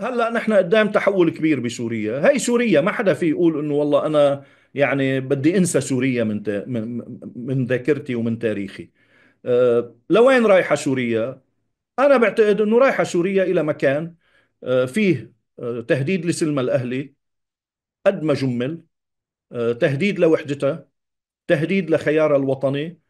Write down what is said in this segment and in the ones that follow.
هلا نحن قدام تحول كبير بسوريا هي سوريا ما حدا في يقول انه والله انا يعني بدي انسى سوريا من ت... من, من ذاكرتي ومن تاريخي أه... لوين رايحه سوريا انا بعتقد انه رايحه سوريا الى مكان أه فيه أه تهديد لسلمها الاهلي قد ما جمل أه، تهديد لوحدتها تهديد لخيارها الوطني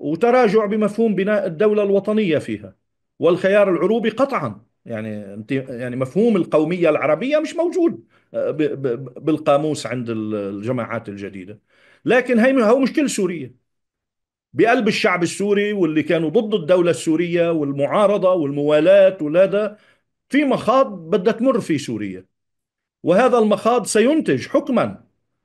وتراجع بمفهوم بناء الدوله الوطنيه فيها والخيار العروبي قطعا يعني انت يعني مفهوم القوميه العربيه مش موجود آه، بالقاموس عند الجماعات الجديده لكن هي هو مشكل سوريا بقلب الشعب السوري واللي كانوا ضد الدوله السوريه والمعارضه والموالاه ولادة في مخاض بدها تمر في سوريا وهذا المخاض سينتج حكما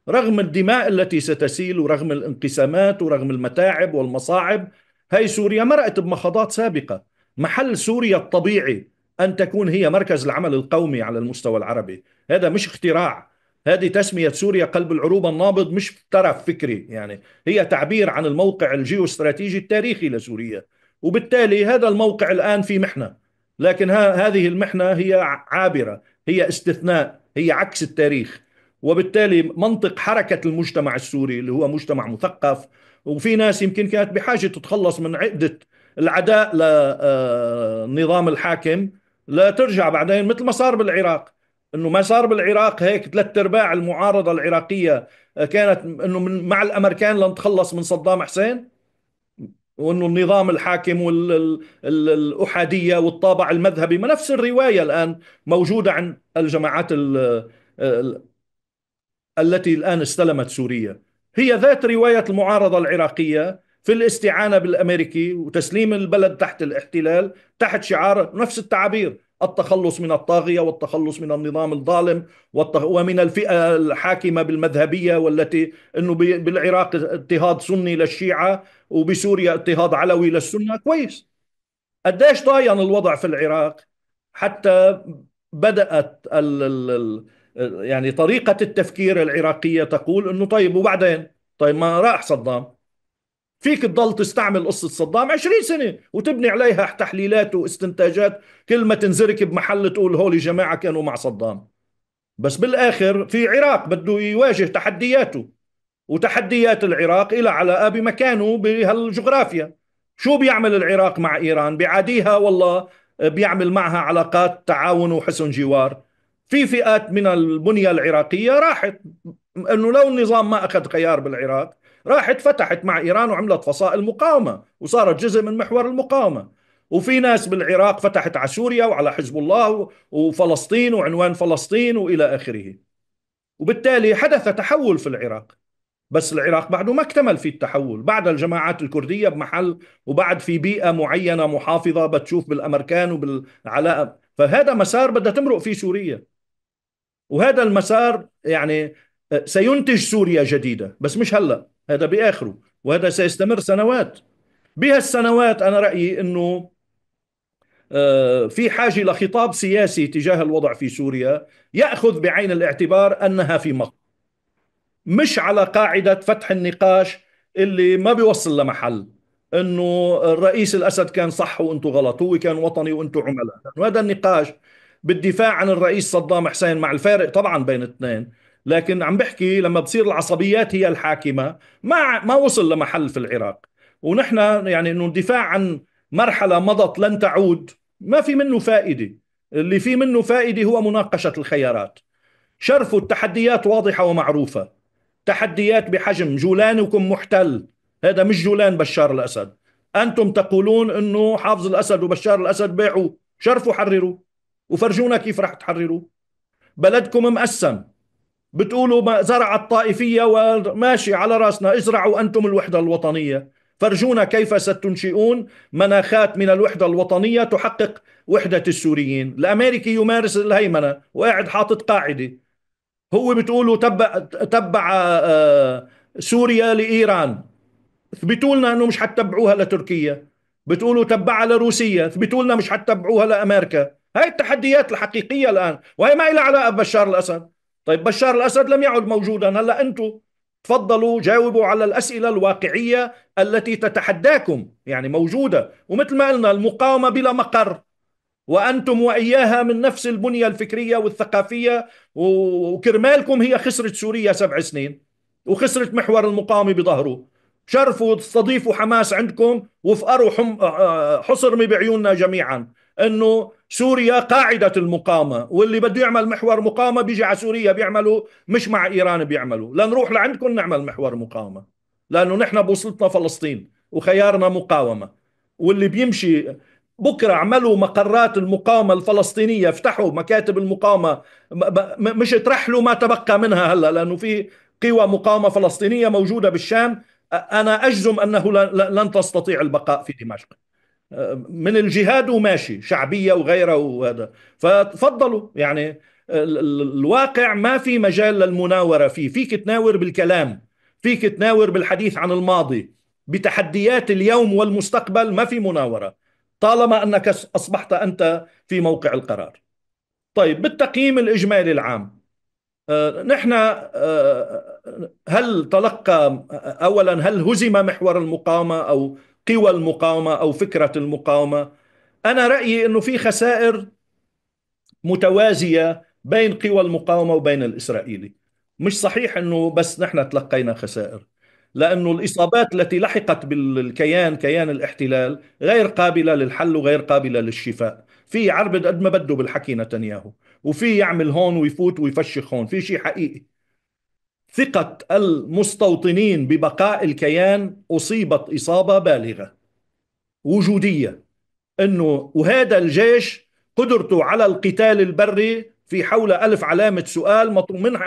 رغم الدماء التي ستسيل ورغم الانقسامات ورغم المتاعب والمصاعب هي سوريا مرأت بمخاضات سابقة محل سوريا الطبيعي أن تكون هي مركز العمل القومي على المستوى العربي هذا مش اختراع هذه تسمية سوريا قلب العروبة النابض مش طرف فكري يعني هي تعبير عن الموقع الجيوستراتيجي التاريخي لسوريا وبالتالي هذا الموقع الآن في محنة لكن هذه المحنة هي عابرة هي استثناء هي عكس التاريخ وبالتالي منطق حركة المجتمع السوري اللي هو مجتمع مثقف وفي ناس يمكن كانت بحاجة تتخلص من عقدة العداء لنظام آه، الحاكم لا ترجع بعدين مثل ما صار بالعراق انه ما صار بالعراق هيك ثلاث ارباع المعارضه العراقيه آه، كانت انه من مع الامريكان لنتخلص من صدام حسين وانه النظام الحاكم والاحاديه والطابع المذهبي ما نفس الروايه الان موجوده عن الجماعات الـ آه، الـ التي الان استلمت سوريا هي ذات روايه المعارضه العراقيه في الاستعانة بالأمريكي وتسليم البلد تحت الاحتلال تحت شعار نفس التعابير التخلص من الطاغية والتخلص من النظام الظالم ومن الفئة الحاكمة بالمذهبية والتي أنه بالعراق اضطهاد سني للشيعة وبسوريا اضطهاد علوي للسنة كويس قديش ضاين الوضع في العراق حتى بدأت الـ الـ يعني طريقة التفكير العراقية تقول أنه طيب وبعدين طيب ما راح صدام فيك تضل تستعمل قصة صدام 20 سنة وتبني عليها تحليلات واستنتاجات كل ما تنزرك بمحل تقول هول جماعة كانوا مع صدام بس بالآخر في عراق بده يواجه تحدياته وتحديات العراق إلى علاقة بمكانه بهالجغرافيا شو بيعمل العراق مع إيران بيعاديها والله بيعمل معها علاقات تعاون وحسن جوار في فئات من البنية العراقية راحت أنه لو النظام ما أخذ خيار بالعراق راحت فتحت مع إيران وعملت فصائل مقاومة وصارت جزء من محور المقاومة وفي ناس بالعراق فتحت على سوريا وعلى حزب الله وفلسطين وعنوان فلسطين وإلى آخره وبالتالي حدث تحول في العراق بس العراق بعده ما اكتمل في التحول بعد الجماعات الكردية بمحل وبعد في بيئة معينة محافظة بتشوف بالأمريكان وبالعلاقة فهذا مسار بدها تمرق فيه سوريا وهذا المسار يعني سينتج سوريا جديدة بس مش هلأ هذا بآخره وهذا سيستمر سنوات بهالسنوات أنا رأيي أنه آه، في حاجة لخطاب سياسي تجاه الوضع في سوريا يأخذ بعين الاعتبار أنها في مقر مش على قاعدة فتح النقاش اللي ما بيوصل لمحل انه الرئيس الاسد كان صح وانتم غلط هو كان وطني وانتم عملاء وهذا النقاش بالدفاع عن الرئيس صدام حسين مع الفارق طبعا بين الاثنين لكن عم بحكي لما بتصير العصبيات هي الحاكمه ما ما وصل لمحل في العراق ونحن يعني انه الدفاع عن مرحله مضت لن تعود ما في منه فائده اللي في منه فائده هو مناقشه الخيارات شرف التحديات واضحه ومعروفه تحديات بحجم جولانكم محتل هذا مش جولان بشار الاسد انتم تقولون انه حافظ الاسد وبشار الاسد بيعوا شرفوا حرروا وفرجونا كيف رح تحرروا بلدكم مقسم بتقولوا ما زرع الطائفية وماشي على راسنا ازرعوا أنتم الوحدة الوطنية فرجونا كيف ستنشئون مناخات من الوحدة الوطنية تحقق وحدة السوريين الأمريكي يمارس الهيمنة وقاعد حاطط قاعدة هو بتقولوا تبع, تبع آه، سوريا لإيران اثبتوا لنا أنه مش حتتبعوها لتركيا بتقولوا تبعها لروسيا اثبتوا لنا مش حتتبعوها لأمريكا هاي التحديات الحقيقية الآن وهي ما لها علاقة ببشار الأسد طيب بشار الأسد لم يعد موجودا هلا أنتم تفضلوا جاوبوا على الأسئلة الواقعية التي تتحداكم يعني موجودة ومثل ما قلنا المقاومة بلا مقر وأنتم وإياها من نفس البنية الفكرية والثقافية وكرمالكم هي خسرت سوريا سبع سنين وخسرت محور المقاومة بظهره شرفوا استضيفوا حماس عندكم وفقروا آه، آه، حصرمي بعيوننا جميعا انه سوريا قاعدة المقاومة واللي بده يعمل محور مقاومة بيجي على سوريا بيعملوا مش مع ايران بيعملوا لنروح لعندكم نعمل محور مقاومة لانه نحن بوصلتنا فلسطين وخيارنا مقاومة واللي بيمشي بكره عملوا مقرات المقاومه الفلسطينيه افتحوا مكاتب المقاومه مش ترحلوا ما تبقى منها هلا لانه في قوى مقاومه فلسطينيه موجوده بالشام انا اجزم انه لن تستطيع البقاء في دمشق من الجهاد وماشي شعبيه وغيرها وهذا فتفضلوا يعني الواقع ما في مجال للمناوره فيه فيك تناور بالكلام فيك تناور بالحديث عن الماضي بتحديات اليوم والمستقبل ما في مناوره طالما انك اصبحت انت في موقع القرار طيب بالتقييم الاجمالي العام آه، نحن آه، هل تلقى اولا هل هزم محور المقاومه او قوى المقاومه او فكره المقاومه انا رايي انه في خسائر متوازيه بين قوى المقاومه وبين الاسرائيلي مش صحيح انه بس نحن تلقينا خسائر لانه الاصابات التي لحقت بالكيان كيان الاحتلال غير قابله للحل وغير قابله للشفاء في عربد قد ما بده بالحكي نتنياهو وفي يعمل هون ويفوت ويفشخ هون في شيء حقيقي ثقة المستوطنين ببقاء الكيان أصيبت إصابة بالغة وجودية أنه وهذا الجيش قدرته على القتال البري في حول ألف علامة سؤال من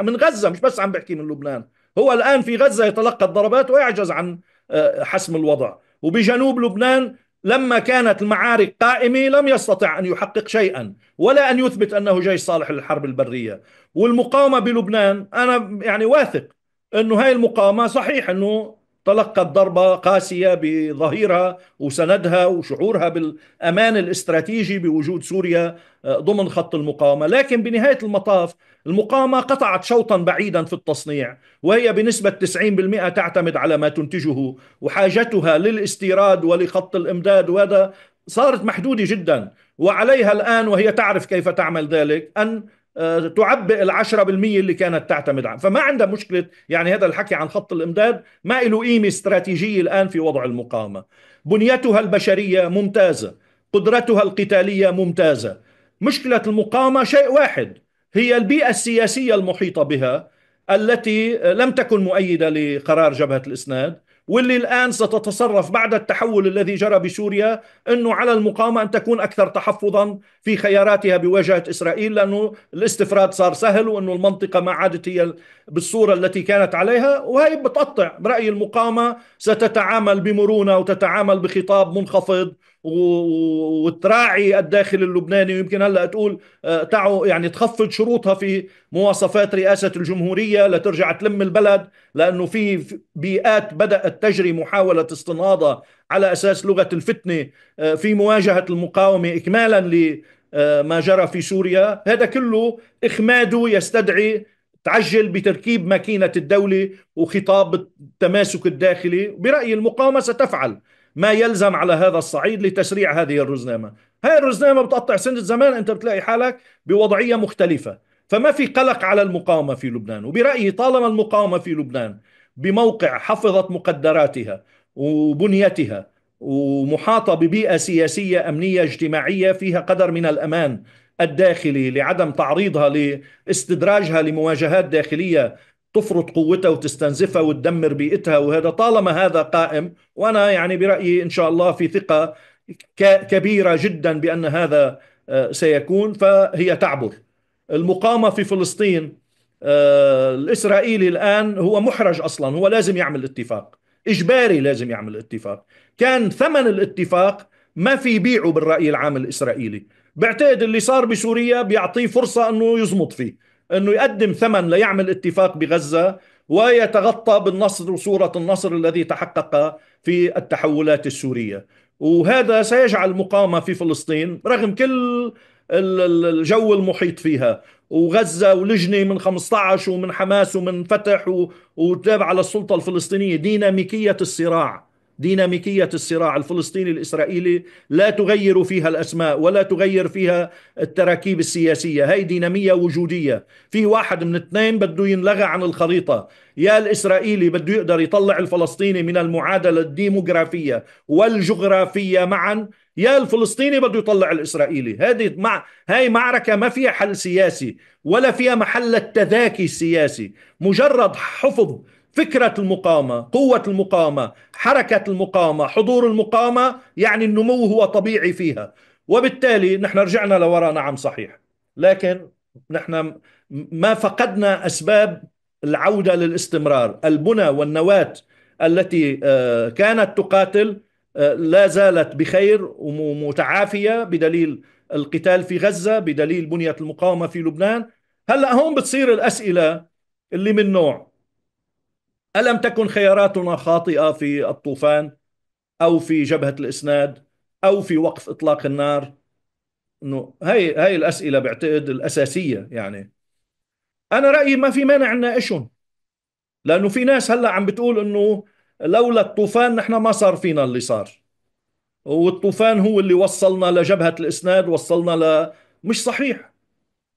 من غزة مش بس عم بحكي من لبنان هو الآن في غزة يتلقى الضربات ويعجز عن آه، حسم الوضع وبجنوب لبنان لما كانت المعارك قائمة لم يستطع أن يحقق شيئا ولا أن يثبت أنه جيش صالح للحرب البرية والمقاومة بلبنان أنا يعني واثق أنه هاي المقاومة صحيح أنه تلقت ضربة قاسية بظهيرها وسندها وشعورها بالأمان الاستراتيجي بوجود سوريا آه، ضمن خط المقاومة لكن بنهاية المطاف المقاومة قطعت شوطا بعيدا في التصنيع وهي بنسبة 90% تعتمد على ما تنتجه وحاجتها للاستيراد ولخط الإمداد وهذا صارت محدودة جدا وعليها الآن وهي تعرف كيف تعمل ذلك أن آه، تعبئ العشرة بالمية اللي كانت تعتمد عنه فما عندها مشكلة يعني هذا الحكي عن خط الإمداد ما له قيمة استراتيجية الآن في وضع المقاومة بنيتها البشرية ممتازة قدرتها القتالية ممتازة مشكلة المقاومة شيء واحد هي البيئة السياسية المحيطة بها التي لم تكن مؤيدة لقرار جبهة الإسناد واللي الآن ستتصرف بعد التحول الذي جرى بسوريا أنه على المقاومة أن تكون أكثر تحفظا في خياراتها بواجهة إسرائيل لأنه الاستفراد صار سهل وأنه المنطقة ما عادت هي بالصورة التي كانت عليها وهي بتقطع برأي المقاومة ستتعامل بمرونة وتتعامل بخطاب منخفض وتراعي الداخل اللبناني ويمكن هلا تقول آه، تعوا يعني تخفض شروطها في مواصفات رئاسه الجمهوريه لترجع تلم البلد لانه في بيئات بدات تجري محاوله استنهاضها على اساس لغه الفتنه آه، في مواجهه المقاومه اكمالا لما آه، جرى في سوريا هذا كله اخماده يستدعي تعجل بتركيب ماكينة الدولة وخطاب التماسك الداخلي برأيي المقاومة ستفعل ما يلزم على هذا الصعيد لتشريع هذه الرزنامه هاي الرزنامه بتقطع سنه زمان انت بتلاقي حالك بوضعيه مختلفه فما في قلق على المقاومه في لبنان وبرايي طالما المقاومه في لبنان بموقع حفظت مقدراتها وبنيتها ومحاطه ببيئه سياسيه امنيه اجتماعيه فيها قدر من الامان الداخلي لعدم تعريضها لاستدراجها لمواجهات داخليه تفرض قوتها وتستنزفها وتدمر بيئتها وهذا طالما هذا قائم وانا يعني برايي ان شاء الله في ثقه كبيره جدا بان هذا آه، سيكون فهي تعبر المقامه في فلسطين آه، الاسرائيلي الان هو محرج اصلا هو لازم يعمل اتفاق اجباري لازم يعمل اتفاق كان ثمن الاتفاق ما في بيعه بالراي العام الاسرائيلي بعتقد اللي صار بسوريا بيعطيه فرصه انه يزمط فيه انه يقدم ثمن ليعمل اتفاق بغزه ويتغطى بالنصر وصوره النصر الذي تحقق في التحولات السوريه وهذا سيجعل المقاومه في فلسطين رغم كل الجو المحيط فيها وغزة ولجنة من 15 ومن حماس ومن فتح وتابعة للسلطة الفلسطينية ديناميكية الصراع ديناميكية الصراع الفلسطيني الإسرائيلي لا تغير فيها الأسماء ولا تغير فيها التراكيب السياسية هي دينامية وجودية في واحد من اثنين بده ينلغى عن الخريطة يا الإسرائيلي بده يقدر يطلع الفلسطيني من المعادلة الديموغرافية والجغرافية معا يا الفلسطيني بده يطلع الاسرائيلي هذه مع هاي معركه ما فيها حل سياسي ولا فيها محل التذاكي السياسي مجرد حفظ فكرة المقاومة قوة المقاومة حركة المقاومة حضور المقاومة يعني النمو هو طبيعي فيها وبالتالي نحن رجعنا لوراء نعم صحيح لكن نحن ما فقدنا أسباب العودة للاستمرار البنى والنواة التي آه، كانت تقاتل آه، لا زالت بخير ومتعافية بدليل القتال في غزة بدليل بنية المقاومة في لبنان هلأ هون بتصير الأسئلة اللي من نوع الم تكن خياراتنا خاطئه في الطوفان او في جبهه الاسناد او في وقف اطلاق النار انه هاي هاي الاسئله بعتقد الاساسيه يعني انا رايي ما في مانع نناقشهم لانه في ناس هلا عم بتقول انه لولا الطوفان نحن ما صار فينا اللي صار والطوفان هو اللي وصلنا لجبهه الاسناد وصلنا ل مش صحيح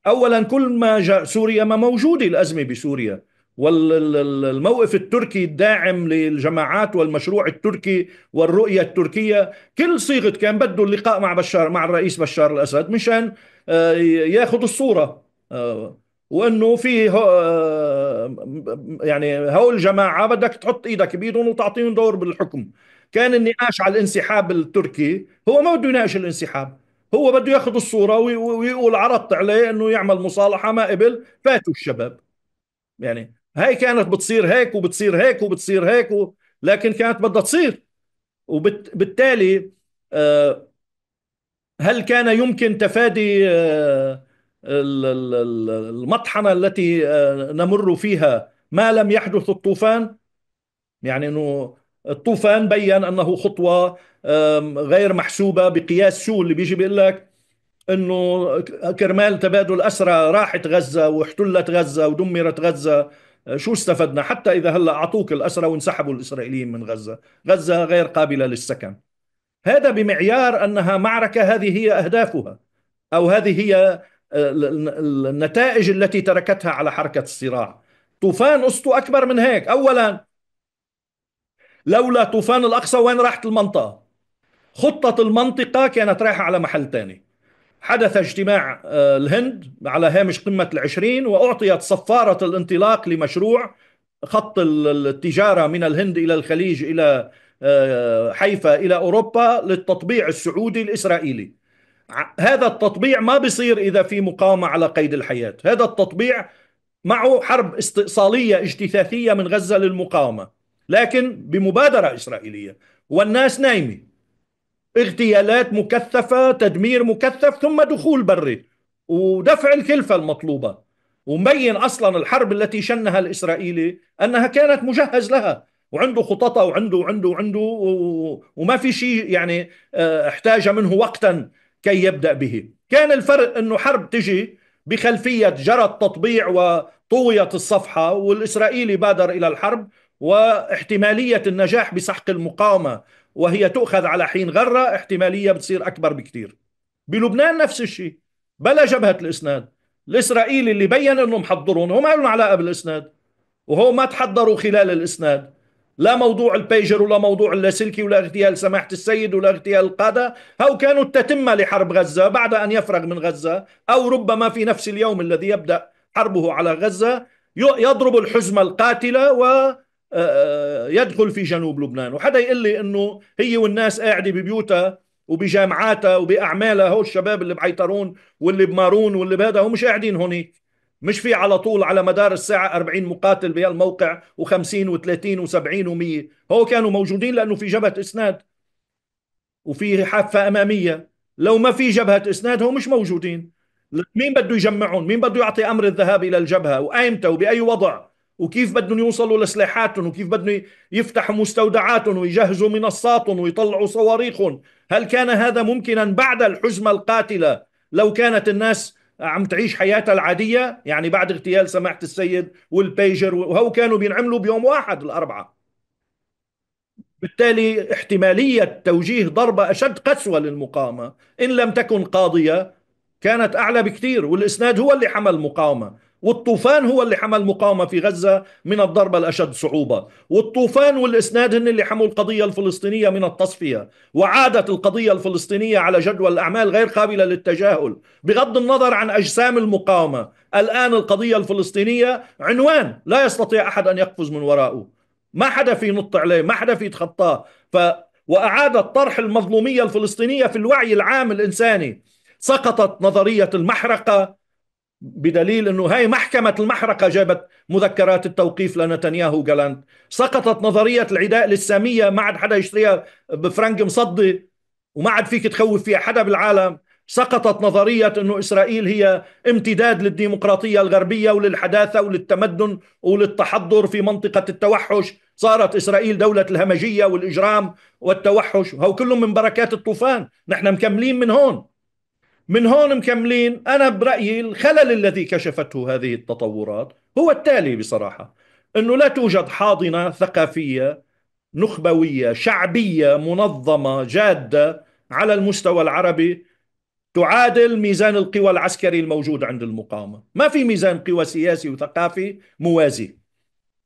اولا كل ما جاء سوريا ما موجوده الازمه بسوريا والموقف التركي الداعم للجماعات والمشروع التركي والرؤية التركية كل صيغة كان بده اللقاء مع بشار مع الرئيس بشار الأسد مشان آه، ياخذ الصورة آه، وانه في آه، يعني هول الجماعه بدك تحط ايدك بايدهم وتعطيهم دور بالحكم كان النقاش على الانسحاب التركي هو ما بده يناقش الانسحاب هو بده ياخذ الصوره ويقول عرضت عليه انه يعمل مصالحه ما قبل فاتوا الشباب يعني هاي كانت بتصير هيك وبتصير هيك وبتصير هيك و... لكن كانت بدها تصير وبالتالي آه، هل كان يمكن تفادي آه، المطحنة التي آه، نمر فيها ما لم يحدث الطوفان يعني انه الطوفان بين انه خطوة غير محسوبة بقياس شو اللي بيجي بيقول لك انه كرمال تبادل اسرى راحت غزة واحتلت غزة ودمرت غزة شو استفدنا حتى إذا هلأ أعطوك الأسرى وانسحبوا الإسرائيليين من غزة غزة غير قابلة للسكن هذا بمعيار أنها معركة هذه هي أهدافها أو هذه هي آه، النتائج التي تركتها على حركة الصراع طوفان أسطو أكبر من هيك أولا لولا طوفان الأقصى وين راحت المنطقة خطة المنطقة كانت رايحة على محل ثاني حدث اجتماع آه، الهند على هامش قمة العشرين وأعطيت صفارة الانطلاق لمشروع خط التجارة من الهند إلى الخليج إلى آه، حيفا إلى أوروبا للتطبيع السعودي الإسرائيلي هذا التطبيع ما بيصير إذا في مقاومة على قيد الحياة هذا التطبيع معه حرب استئصالية اجتثاثية من غزة للمقاومة لكن بمبادرة إسرائيلية والناس نايمة اغتيالات مكثفة تدمير مكثف ثم دخول بري ودفع الكلفة المطلوبة ومبين أصلا الحرب التي شنها الإسرائيلي أنها كانت مجهز لها وعنده خططها وعنده وعنده وعنده وما في شيء يعني آه، احتاج منه وقتا كي يبدأ به كان الفرق أنه حرب تجي بخلفية جرى التطبيع وطويت الصفحة والإسرائيلي بادر إلى الحرب واحتمالية النجاح بسحق المقاومة وهي تؤخذ على حين غرة احتمالية بتصير أكبر بكتير بلبنان نفس الشيء بلا جبهة الإسناد الإسرائيلي اللي بين أنهم حضرون هم لهم علاقة بالإسناد وهو ما تحضروا خلال الإسناد لا موضوع البيجر ولا موضوع اللاسلكي ولا اغتيال سماحة السيد ولا اغتيال القادة هاو كانوا التتمة لحرب غزة بعد أن يفرغ من غزة أو ربما في نفس اليوم الذي يبدأ حربه على غزة يضرب الحزمة القاتلة و آه، آه، يدخل في جنوب لبنان وحدا يقول لي انه هي والناس قاعده ببيوتها وبجامعاتها وباعمالها هو الشباب اللي بعيطرون واللي بمارون واللي بهذا هم مش قاعدين هونيك مش في على طول على مدار الساعة 40 مقاتل بهالموقع و50 و30 و70 و100 هو كانوا موجودين لأنه في جبهة إسناد وفي حافة أمامية لو ما في جبهة إسناد هو مش موجودين مين بده يجمعهم مين بده يعطي أمر الذهاب إلى الجبهة وأيمتى وبأي وضع وكيف بدهم يوصلوا لسلاحاتهم وكيف بدهم يفتحوا مستودعاتهم ويجهزوا منصاتهم ويطلعوا صواريخهم هل كان هذا ممكنا بعد الحزمة القاتلة لو كانت الناس عم تعيش حياتها العادية يعني بعد اغتيال سماحة السيد والبيجر وهو كانوا بينعملوا بيوم واحد الأربعة بالتالي احتمالية توجيه ضربة أشد قسوة للمقاومة إن لم تكن قاضية كانت أعلى بكثير والإسناد هو اللي حمل المقاومة والطوفان هو اللي حمى المقاومة في غزة من الضربة الأشد صعوبة والطوفان والإسناد هن اللي حموا القضية الفلسطينية من التصفية وعادت القضية الفلسطينية على جدول الأعمال غير قابلة للتجاهل بغض النظر عن أجسام المقاومة الآن القضية الفلسطينية عنوان لا يستطيع أحد أن يقفز من وراءه ما حدا في ينط عليه ما حدا في يتخطاه ف... وأعادت طرح المظلومية الفلسطينية في الوعي العام الإنساني سقطت نظرية المحرقة بدليل انه هاي محكمة المحرقة جابت مذكرات التوقيف لنتنياهو وجالاند سقطت نظرية العداء للسامية ما عاد حدا يشتريها بفرنك مصدي وما عاد فيك تخوف فيها حدا بالعالم سقطت نظرية انه اسرائيل هي امتداد للديمقراطية الغربية وللحداثة وللتمدن وللتحضر في منطقة التوحش صارت اسرائيل دولة الهمجية والاجرام والتوحش وهو كلهم من بركات الطوفان نحن مكملين من هون من هون مكملين أنا برأيي الخلل الذي كشفته هذه التطورات هو التالي بصراحة أنه لا توجد حاضنة ثقافية نخبوية شعبية منظمة جادة على المستوى العربي تعادل ميزان القوى العسكري الموجود عند المقاومة ما في ميزان قوى سياسي وثقافي موازي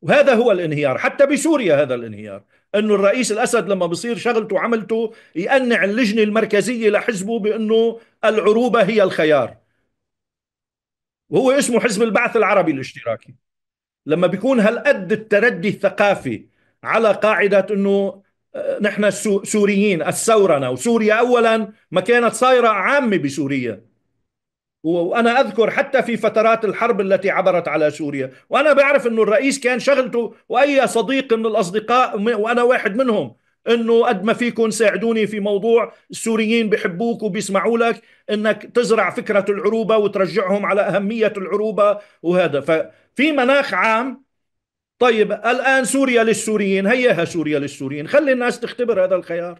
وهذا هو الانهيار حتى بسوريا هذا الانهيار انه الرئيس الاسد لما بصير شغلته وعملته يقنع اللجنه المركزيه لحزبه بانه العروبة هي الخيار وهو اسمه حزب البعث العربي الاشتراكي لما بيكون هالقد التردي الثقافي على قاعدة أنه آه، نحن السوريين الثورنا وسوريا أولا ما كانت صايرة عامة بسوريا وانا اذكر حتى في فترات الحرب التي عبرت على سوريا وانا بعرف انه الرئيس كان شغلته واي صديق من الاصدقاء وانا واحد منهم انه قد ما فيكم ساعدوني في موضوع السوريين بحبوك وبيسمعوا لك انك تزرع فكره العروبه وترجعهم على اهميه العروبه وهذا ففي مناخ عام طيب الان سوريا للسوريين هيها سوريا للسوريين خلي الناس تختبر هذا الخيار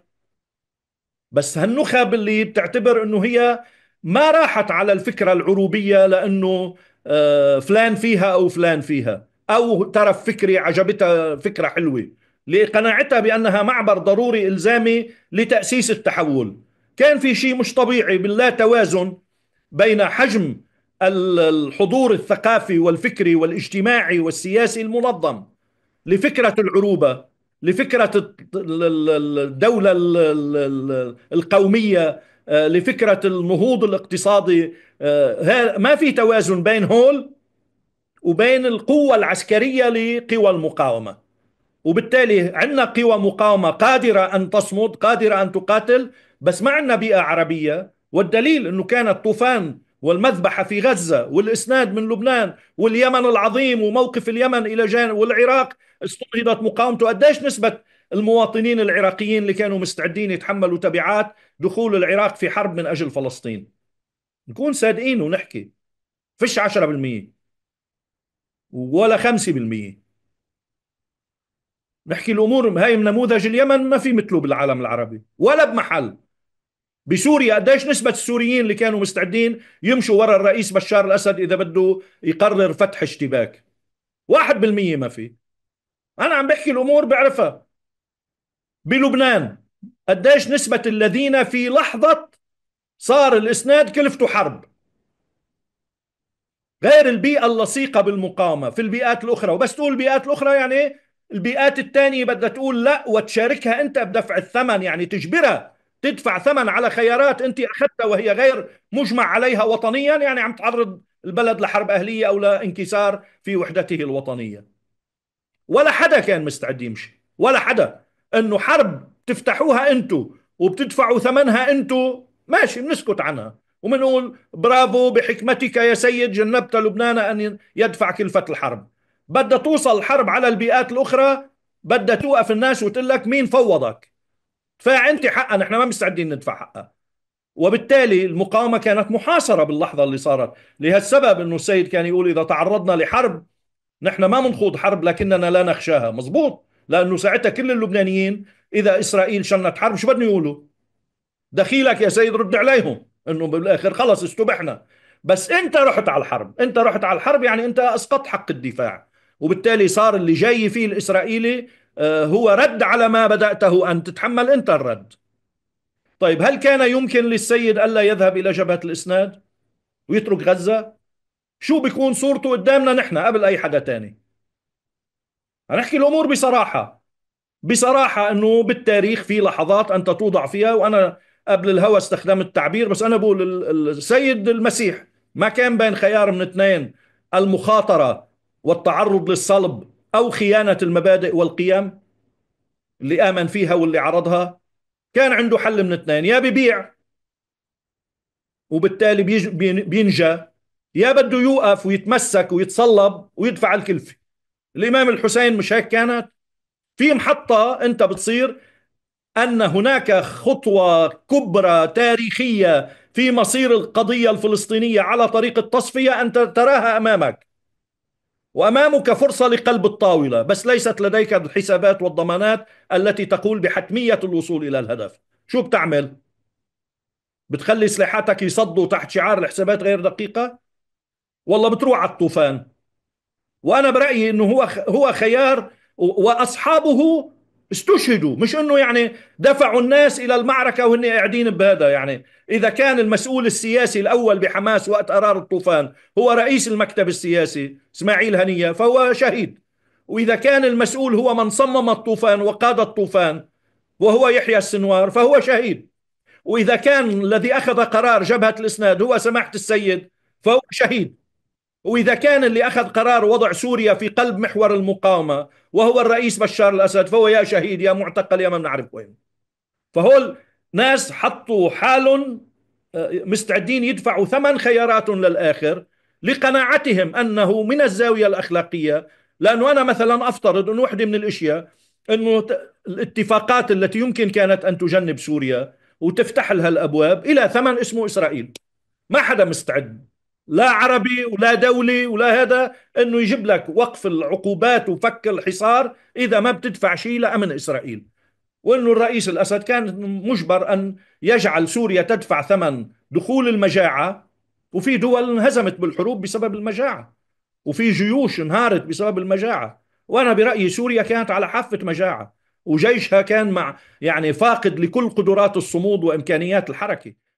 بس هالنخب اللي بتعتبر انه هي ما راحت على الفكره العروبيه لانه آه، فلان فيها او فلان فيها او ترى فكري عجبتها فكره حلوه لقناعتها بأنها معبر ضروري إلزامي لتأسيس التحول كان في شيء مش طبيعي باللا توازن بين حجم الحضور الثقافي والفكري والاجتماعي والسياسي المنظم لفكرة العروبة لفكرة الدولة القومية آه، لفكرة النهوض الاقتصادي آه، ما في توازن بين هول وبين القوة العسكرية لقوى المقاومة وبالتالي عندنا قوى مقاومه قادره ان تصمد قادره ان تقاتل بس ما عندنا بيئه عربيه والدليل انه كان الطوفان والمذبحة في غزة والإسناد من لبنان واليمن العظيم وموقف اليمن إلى جانب والعراق استنهضت مقاومته قديش نسبة المواطنين العراقيين اللي كانوا مستعدين يتحملوا تبعات دخول العراق في حرب من أجل فلسطين نكون صادقين ونحكي فيش 10% ولا 5% نحكي الامور هاي نموذج اليمن ما في مثله بالعالم العربي ولا بمحل بسوريا قديش نسبة السوريين اللي كانوا مستعدين يمشوا ورا الرئيس بشار الأسد إذا بده يقرر فتح اشتباك واحد بالمية ما في أنا عم بحكي الأمور بعرفها بلبنان قديش نسبة الذين في لحظة صار الإسناد كلفته حرب غير البيئة اللصيقة بالمقاومة في البيئات الأخرى وبس تقول البيئات الأخرى يعني البيئات الثانية بدها تقول لا وتشاركها أنت بدفع الثمن يعني تجبرها تدفع ثمن على خيارات أنت أخذتها وهي غير مجمع عليها وطنيا يعني عم تعرض البلد لحرب أهلية أو لانكسار في وحدته الوطنية ولا حدا كان مستعد يمشي ولا حدا أنه حرب تفتحوها أنتو وبتدفعوا ثمنها أنتو ماشي بنسكت عنها ومنقول برافو بحكمتك يا سيد جنبت لبنان أن يدفع كلفة الحرب بدها توصل الحرب على البيئات الاخرى بدها توقف الناس وتقول لك مين فوضك فانت حقها نحن ما مستعدين ندفع حقها وبالتالي المقاومه كانت محاصره باللحظه اللي صارت لهالسبب انه السيد كان يقول اذا تعرضنا لحرب نحن ما بنخوض حرب لكننا لا نخشاها مزبوط لانه ساعتها كل اللبنانيين اذا اسرائيل شنت حرب شو بدهم يقولوا دخيلك يا سيد رد عليهم انه بالاخر خلص استبحنا بس انت رحت على الحرب انت رحت على الحرب يعني انت اسقط حق الدفاع وبالتالي صار اللي جاي فيه الإسرائيلي آه، هو رد على ما بدأته أن تتحمل أنت الرد طيب هل كان يمكن للسيد ألا يذهب إلى جبهة الإسناد ويترك غزة شو بيكون صورته قدامنا نحن قبل أي حدا تاني هنحكي الأمور بصراحة بصراحة أنه بالتاريخ في لحظات أنت توضع فيها وأنا قبل الهوى استخدمت التعبير بس أنا بقول السيد المسيح ما كان بين خيار من اثنين المخاطرة والتعرض للصلب أو خيانة المبادئ والقيم اللي آمن فيها واللي عرضها كان عنده حل من اثنين يا ببيع وبالتالي بينجى يا بده يوقف ويتمسك ويتصلب ويدفع الكلفة الإمام الحسين مش هيك كانت في محطة أنت بتصير أن هناك خطوة كبرى تاريخية في مصير القضية الفلسطينية على طريق التصفية أنت تراها أمامك وامامك فرصه لقلب الطاوله بس ليست لديك الحسابات والضمانات التي تقول بحتميه الوصول الى الهدف شو بتعمل بتخلي سلاحاتك يصدوا تحت شعار الحسابات غير دقيقه والله بتروح على الطوفان وانا برايي انه هو هو خيار واصحابه استشهدوا مش انه يعني دفعوا الناس الى المعركه وهن قاعدين بهذا يعني اذا كان المسؤول السياسي الاول بحماس وقت قرار الطوفان هو رئيس المكتب السياسي اسماعيل هنيه فهو شهيد واذا كان المسؤول هو من صمم الطوفان وقاد الطوفان وهو يحيى السنوار فهو شهيد واذا كان الذي اخذ قرار جبهه الاسناد هو سماحه السيد فهو شهيد وإذا كان اللي أخذ قرار وضع سوريا في قلب محور المقاومة وهو الرئيس بشار الأسد فهو يا شهيد يا معتقل يا ما بنعرف وين فهول ناس حطوا حالهم آه، مستعدين يدفعوا ثمن خيارات للآخر لقناعتهم أنه من الزاوية الأخلاقية لأنه أنا مثلا أفترض أنه واحدة من الأشياء أنه الاتفاقات التي يمكن كانت أن تجنب سوريا وتفتح لها الأبواب إلى ثمن اسمه إسرائيل ما حدا مستعد لا عربي ولا دولي ولا هذا انه يجيب لك وقف العقوبات وفك الحصار اذا ما بتدفع شيء لامن اسرائيل وانه الرئيس الاسد كان مجبر ان يجعل سوريا تدفع ثمن دخول المجاعه وفي دول انهزمت بالحروب بسبب المجاعه وفي جيوش انهارت بسبب المجاعه وانا برايي سوريا كانت على حافه مجاعه وجيشها كان مع يعني فاقد لكل قدرات الصمود وامكانيات الحركه